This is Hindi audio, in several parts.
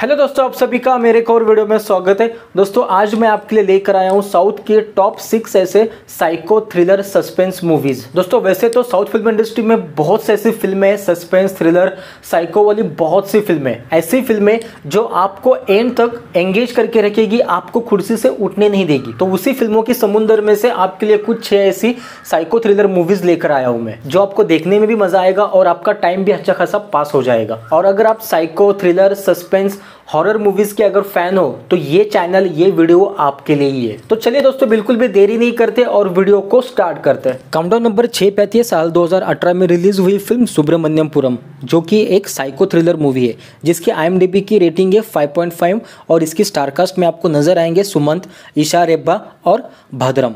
हेलो दोस्तों आप सभी का मेरे एक और वीडियो में स्वागत है दोस्तों आज मैं आपके लिए लेकर आया हूँ साउथ के टॉप सिक्स ऐसे साइको थ्रिलर सस्पेंस मूवीज दोस्तों वैसे तो साउथ फिल्म इंडस्ट्री में बहुत से ऐसी फिल्में हैं सस्पेंस थ्रिलर साइको वाली बहुत सी फिल्में ऐसी फिल्में जो आपको एंड तक एंगेज करके रखेगी आपको कुर्सी से उठने नहीं देगी तो उसी फिल्मों के समुन्द्र में से आपके लिए कुछ छह ऐसी साइको थ्रिलर मूवीज लेकर आया हूँ मैं जो आपको देखने में भी मजा आएगा और आपका टाइम भी अच्छा खासा पास हो जाएगा और अगर आप psycho thriller suspense horror movies के अगर फैन हो तो ये चैनल ये वीडियो आपके लिए ही है तो चलिए दोस्तों बिल्कुल भी देरी नहीं करते और वीडियो को स्टार्ट करते हैं काउंटाउन नंबर छः पैंतीस साल 2018 में रिलीज हुई फिल्म सुब्रमण्यमपुरम जो कि एक साइको थ्रिलर मूवी है जिसकी आई की रेटिंग है 5.5 और इसकी स्टारकास्ट में आपको नजर आएंगे सुमंत ईशा रेब्बा और भद्रम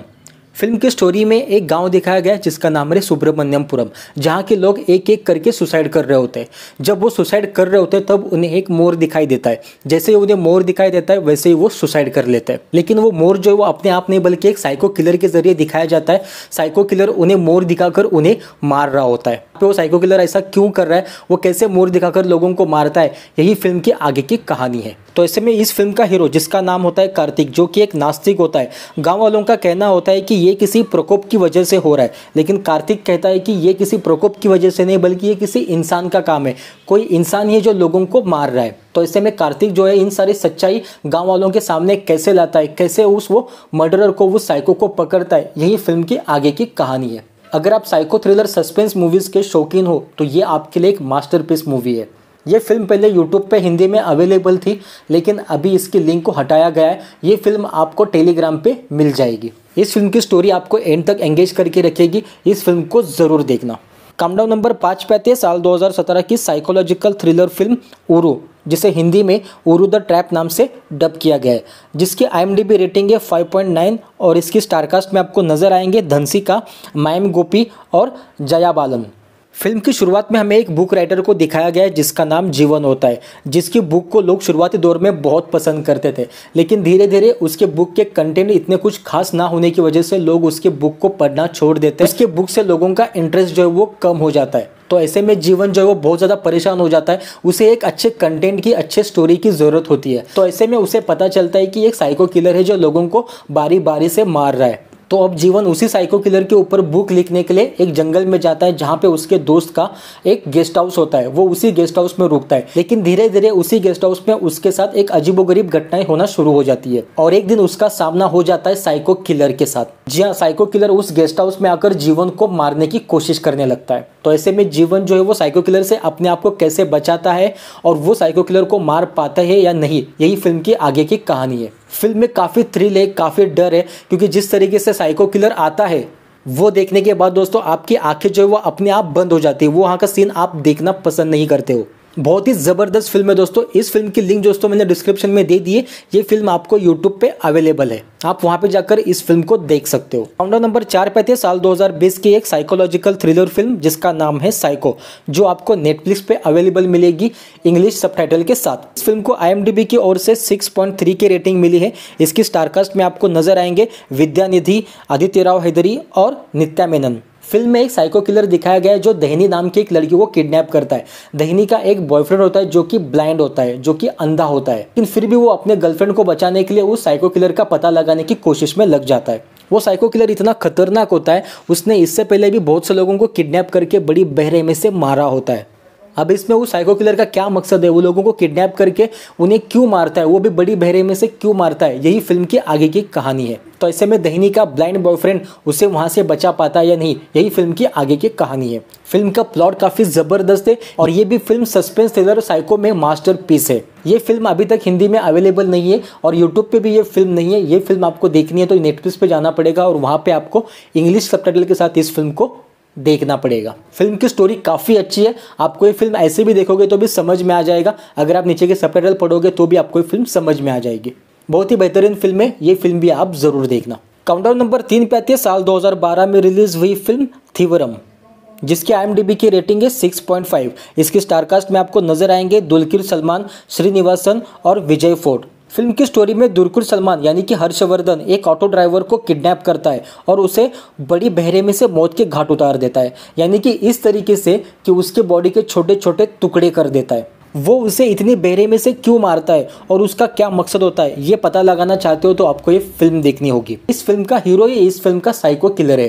फिल्म की स्टोरी में एक गांव दिखाया गया जिसका नाम है सुब्रमण्यमपुरम जहाँ के लोग एक एक करके सुसाइड कर रहे होते हैं जब वो सुसाइड कर रहे होते हैं तब उन्हें एक मोर दिखाई देता है जैसे ही उन्हें मोर दिखाई देता है वैसे ही वो सुसाइड कर लेते हैं लेकिन वो मोर जो है वो अपने आप नहीं बल्कि एक साइको किलर के जरिए दिखाया जाता है साइको किलर उन्हें मोर दिखाकर उन्हें मार रहा होता है तो वो साइको किलर ऐसा क्यों कर रहा है वो कैसे मोर दिखाकर लोगों को मारता है यही फिल्म की आगे की कहानी है तो ऐसे में इस फिल्म का हीरो जिसका नाम होता है कार्तिक जो कि एक नास्तिक होता है गाँव वालों का कहना होता है कि ये किसी प्रकोप की वजह से हो रहा है लेकिन कार्तिक कहता है कि ये किसी प्रकोप की वजह से नहीं बल्कि ये किसी इंसान का काम है कोई इंसान ही जो लोगों को मार रहा है तो ऐसे में कार्तिक जो है इन सारी सच्चाई गांव वालों के सामने कैसे लाता है कैसे उस वो मर्डरर को वो साइको को पकड़ता है यही फिल्म की आगे की कहानी है अगर आप साइको थ्रिलर सस्पेंस मूवीज़ के शौकीन हो तो ये आपके लिए एक मास्टरपीस मूवी है ये फिल्म पहले यूट्यूब पे हिंदी में अवेलेबल थी लेकिन अभी इसकी लिंक को हटाया गया है ये फिल्म आपको टेलीग्राम पे मिल जाएगी इस फिल्म की स्टोरी आपको एंड तक एंगेज करके रखेगी इस फिल्म को ज़रूर देखना कामडाउन नंबर पाँच पे आती है साल 2017 की साइकोलॉजिकल थ्रिलर फिल्म उरू जिसे हिंदी में उरू द ट्रैप नाम से डब किया गया है जिसकी आई रेटिंग है 5.9 और इसकी स्टारकास्ट में आपको नजर आएंगे धनसी का मायम गोपी और जया बालन फिल्म की शुरुआत में हमें एक बुक राइटर को दिखाया गया है जिसका नाम जीवन होता है जिसकी बुक को लोग शुरुआती दौर में बहुत पसंद करते थे लेकिन धीरे धीरे उसके बुक के कंटेंट इतने कुछ खास ना होने की वजह से लोग उसके बुक को पढ़ना छोड़ देते हैं उसके बुक से लोगों का इंटरेस्ट जो है वो कम हो जाता है तो ऐसे में जीवन जो है वो बहुत ज़्यादा परेशान हो जाता है उसे एक अच्छे कंटेंट की अच्छे स्टोरी की ज़रूरत होती है तो ऐसे में उसे पता चलता है कि एक साइको किलर है जो लोगों को बारी बारी से मार रहा है तो अब जीवन उसी साइको किलर के ऊपर बुक लिखने के लिए एक जंगल में जाता है जहाँ पे उसके दोस्त का एक गेस्ट हाउस होता है वो उसी गेस्ट हाउस में रुकता है लेकिन धीरे धीरे उसी गेस्ट हाउस में उसके साथ एक अजीबोगरीब घटनाएं होना शुरू हो जाती है और एक दिन उसका सामना हो जाता है साइको किलर के साथ जी हाँ साइको किलर उस गेस्ट हाउस में आकर जीवन को मारने की कोशिश करने लगता है तो ऐसे में जीवन जो है वो साइको किलर से अपने आप को कैसे बचाता है और वो साइको किलर को मार पाता है या नहीं यही फिल्म की आगे की कहानी है फिल्म में काफ़ी थ्रिल है काफ़ी डर है क्योंकि जिस तरीके से साइको किलर आता है वो देखने के बाद दोस्तों आपकी आंखें जो है वो अपने आप बंद हो जाती है वो वहाँ का सीन आप देखना पसंद नहीं करते हो बहुत ही ज़बरदस्त फिल्म है दोस्तों इस फिल्म की लिंक दोस्तों मैंने डिस्क्रिप्शन में दे दी है ये फिल्म आपको यूट्यूब पे अवेलेबल है आप वहाँ पे जाकर इस फिल्म को देख सकते हो राउंडर नंबर चार पे थे साल 2020 की एक साइकोलॉजिकल थ्रिलर फिल्म जिसका नाम है साइको जो आपको नेटफ्लिक्स पे अवेलेबल मिलेगी इंग्लिश सब के साथ इस फिल्म को आई की ओर से सिक्स की रेटिंग मिली है इसकी स्टारकास्ट में आपको नजर आएंगे विद्यानिधि आदित्य राव हैदरी और नित्या मेनन फिल्म में एक साइको किलर दिखाया गया है जो दहनी नाम की एक लड़की को किडनैप करता है दहनी का एक बॉयफ्रेंड होता है जो कि ब्लाइंड होता है जो कि अंधा होता है लेकिन फिर भी वो अपने गर्लफ्रेंड को बचाने के लिए उस साइको किलर का पता लगाने की कोशिश में लग जाता है वो साइको किलर इतना खतरनाक होता है उसने इससे पहले भी बहुत से लोगों को किडनैप करके बड़ी बहरे में से मारा होता है अब इसमें वो साइको किलर का क्या मकसद है वो लोगों को किडनैप करके उन्हें क्यों मारता है वो भी बड़ी बहरे में से क्यों मारता है यही फिल्म की आगे की कहानी है तो ऐसे में दहनी का ब्लाइंड बॉयफ्रेंड उसे वहाँ से बचा पाता है या नहीं यही फिल्म की आगे की कहानी है फिल्म का प्लॉट काफ़ी ज़बरदस्त है और ये भी फिल्म सस्पेंस थ्रिलर साइको में मास्टर पीस है ये फिल्म अभी तक हिंदी में अवेलेबल नहीं है और यूट्यूब पे भी ये फिल्म नहीं है ये फिल्म आपको देखनी है तो नेटफ्लिक्स पे जाना पड़ेगा और वहाँ पे आपको इंग्लिश सब के साथ इस फिल्म को देखना पड़ेगा फिल्म की स्टोरी काफ़ी अच्छी है आपको ये फिल्म ऐसे भी देखोगे तो भी समझ में आ जाएगा अगर आप नीचे के सब पढ़ोगे तो भी आपको ये फिल्म समझ में आ जाएगी बहुत ही बेहतरीन फिल्म है ये फिल्म भी आप ज़रूर देखना काउंटर नंबर तीन पे आती है साल 2012 में रिलीज़ हुई फिल्म थीवरम जिसकी आई की रेटिंग है 6.5 इसकी स्टारकास्ट में आपको नजर आएंगे दुलकिर सलमान श्रीनिवासन और विजय फोर्ट फिल्म की स्टोरी में दुर्कुल सलमान यानी कि हर्षवर्धन एक ऑटो ड्राइवर को किडनैप करता है और उसे बड़ी बहरे में से मौत के घाट उतार देता है यानी कि इस तरीके से कि उसके बॉडी के छोटे छोटे टुकड़े कर देता है वो उसे इतनी बहरे में से क्यों मारता है और उसका क्या मकसद होता है ये पता लगाना चाहते हो तो आपको ये फिल्म देखनी होगी इस फिल्म का हीरो ही इस फिल्म का साइको किलर है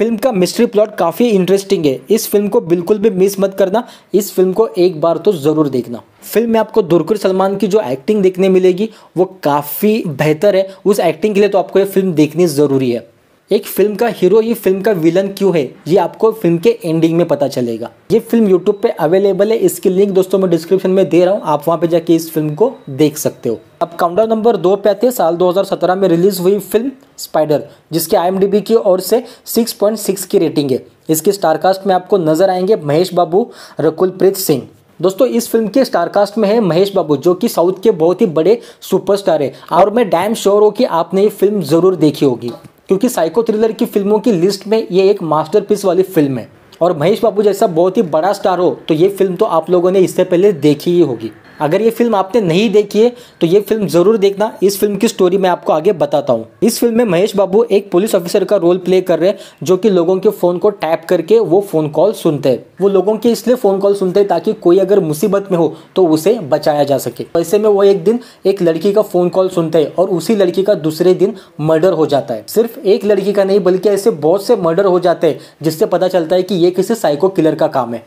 फिल्म का मिस्ट्री प्लॉट काफ़ी इंटरेस्टिंग है इस फिल्म को बिल्कुल भी मिस मत करना इस फिल्म को एक बार तो ज़रूर देखना फिल्म में आपको दुर्कुर सलमान की जो एक्टिंग देखने मिलेगी वो काफ़ी बेहतर है उस एक्टिंग के लिए तो आपको ये फिल्म देखनी ज़रूरी है एक फिल्म का हीरो ये फिल्म का विलन क्यों है ये आपको फिल्म के एंडिंग में पता चलेगा ये फिल्म यूट्यूब पे अवेलेबल है इसकी लिंक दोस्तों मैं डिस्क्रिप्शन में दे रहा हूँ आप वहाँ पे जाके इस फिल्म को देख सकते हो अब काउंटर नंबर दो पे आते हैं साल 2017 में रिलीज हुई फिल्म स्पाइडर जिसके आई की ओर से 6.6 की रेटिंग है इसके स्टारकास्ट में आपको नजर आएंगे महेश बाबू रकुलप्रीत सिंह दोस्तों इस फिल्म के स्टारकास्ट में है महेश बाबू जो कि साउथ के बहुत ही बड़े सुपरस्टार है और मैं डैम श्योर हूँ कि आपने ये फिल्म ज़रूर देखी होगी क्योंकि साइको थ्रिलर की फिल्मों की लिस्ट में ये एक मास्टरपीस वाली फिल्म है और महेश बाबू जैसा बहुत ही बड़ा स्टार हो तो ये फिल्म तो आप लोगों ने इससे पहले देखी ही होगी अगर ये फिल्म आपने नहीं देखी है तो ये फिल्म ज़रूर देखना इस फिल्म की स्टोरी मैं आपको आगे बताता हूँ इस फिल्म में महेश बाबू एक पुलिस ऑफिसर का रोल प्ले कर रहे हैं जो कि लोगों के फ़ोन को टैप करके वो फ़ोन कॉल सुनते हैं वो लोगों के इसलिए फ़ोन कॉल सुनते हैं ताकि कोई अगर मुसीबत में हो तो उसे बचाया जा सके तो ऐसे में वो एक दिन एक लड़की का फ़ोन कॉल सुनते हैं और उसी लड़की का दूसरे दिन मर्डर हो जाता है सिर्फ एक लड़की का नहीं बल्कि ऐसे बहुत से मर्डर हो जाते हैं जिससे पता चलता है कि ये किसी साइको किलर का काम है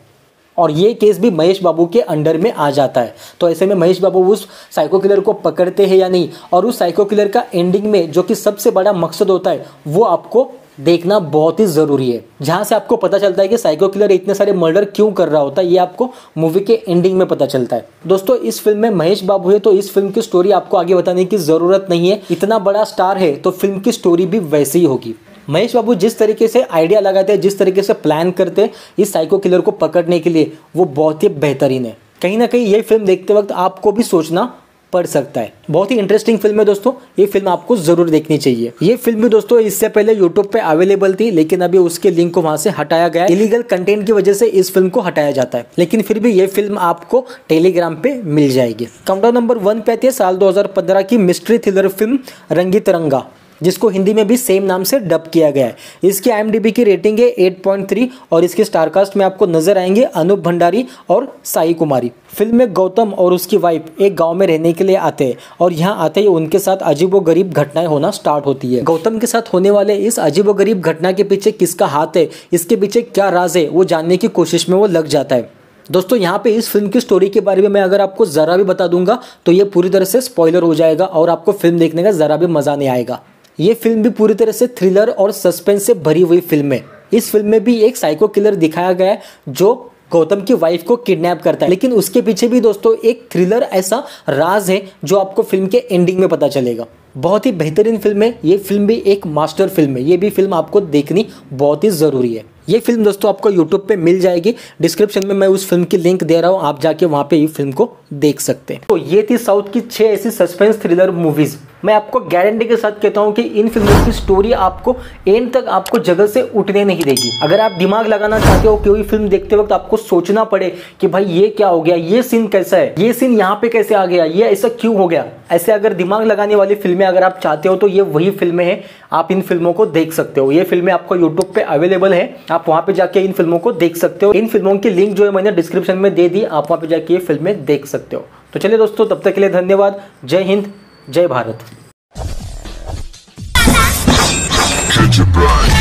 और ये केस भी महेश बाबू के अंडर में आ जाता है तो ऐसे में महेश बाबू उस साइको किलर को पकड़ते हैं या नहीं और उस साइको किलर का एंडिंग में जो कि सबसे बड़ा मकसद होता है वो आपको देखना बहुत ही ज़रूरी है जहाँ से आपको पता चलता है कि साइको किलर इतने सारे मर्डर क्यों कर रहा होता है ये आपको मूवी के एंडिंग में पता चलता है दोस्तों इस फिल्म में महेश बाबू है तो इस फिल्म की स्टोरी आपको आगे बताने की ज़रूरत नहीं है इतना बड़ा स्टार है तो फिल्म की स्टोरी भी वैसे ही होगी महेश बाबू जिस तरीके से आइडिया लगाते हैं जिस तरीके से प्लान करते हैं इस साइको किलर को पकड़ने के लिए वो बहुत ही बेहतरीन है कहीं ना कहीं ये फिल्म देखते वक्त आपको भी सोचना पड़ सकता है बहुत ही इंटरेस्टिंग फिल्म है दोस्तों ये फिल्म आपको जरूर देखनी चाहिए ये फिल्म भी दोस्तों इससे पहले यूट्यूब पे अवेलेबल थी लेकिन अभी उसके लिंक को वहां से हटाया गया इलीगल कंटेंट की वजह से इस फिल्म को हटाया जाता है लेकिन फिर भी ये फिल्म आपको टेलीग्राम पे मिल जाएगी काउंटर नंबर वन पे आती है साल दो की मिस्ट्री थ्रिलर फिल्म रंगी तिरंगा जिसको हिंदी में भी सेम नाम से डब किया गया है इसकी आई की रेटिंग है 8.3 और इसके स्टारकास्ट में आपको नजर आएंगे अनूप भंडारी और साई कुमारी फिल्म में गौतम और उसकी वाइफ एक गांव में रहने के लिए आते हैं और यहाँ आते ही उनके साथ अजीबो गरीब घटनाएं होना स्टार्ट होती है गौतम के साथ होने वाले इस अजीबो गरीब घटना के पीछे किसका हाथ है इसके पीछे क्या राज है वो जानने की कोशिश में वो लग जाता है दोस्तों यहाँ पे इस फिल्म की स्टोरी के बारे में मैं अगर आपको ज़रा भी बता दूंगा तो ये पूरी तरह से स्पॉइलर हो जाएगा और आपको फिल्म देखने का ज़रा भी मज़ा नहीं आएगा ये फिल्म भी पूरी तरह से थ्रिलर और सस्पेंस से भरी हुई फिल्म है इस फिल्म में भी एक साइको किलर दिखाया गया है जो गौतम की वाइफ को किडनैप करता है लेकिन उसके पीछे भी दोस्तों एक थ्रिलर ऐसा राज है जो आपको फिल्म के एंडिंग में पता चलेगा बहुत ही बेहतरीन फिल्म है ये फिल्म भी एक मास्टर फिल्म है ये भी फिल्म आपको देखनी बहुत ही ज़रूरी है ये फिल्म दोस्तों आपको यूट्यूब पे मिल जाएगी डिस्क्रिप्शन में मैं उस फिल्म की लिंक दे रहा हूँ आप जाके वहाँ पे ये फिल्म को देख सकते हैं तो ये थी साउथ की छह ऐसी सस्पेंस थ्रिलर मूवीज़ मैं आपको गारंटी के साथ कहता हूँ कि इन फिल्मों की स्टोरी आपको एंड तक आपको जगह से उठने नहीं देगी अगर आप दिमाग लगाना चाहते हो कोई फिल्म देखते वक्त आपको सोचना पड़े कि भाई ये क्या हो गया ये सीन कैसा है ये सीन यहाँ पे कैसे आ गया ये ऐसा क्यों हो गया ऐसे अगर दिमाग लगाने वाली फिल्में अगर आप चाहते हो तो ये वही फिल्में हैं आप इन फिल्मों को देख सकते हो ये फिल्में आपको यूट्यूब पे अवेलेबल है आप वहां पे जाके इन फिल्मों को देख सकते हो इन फिल्मों की लिंक जो है मैंने डिस्क्रिप्शन में दे दी आप वहां पे जाके ये फिल्में देख सकते हो तो चलिए दोस्तों तब तक के लिए धन्यवाद जय हिंद जय भारत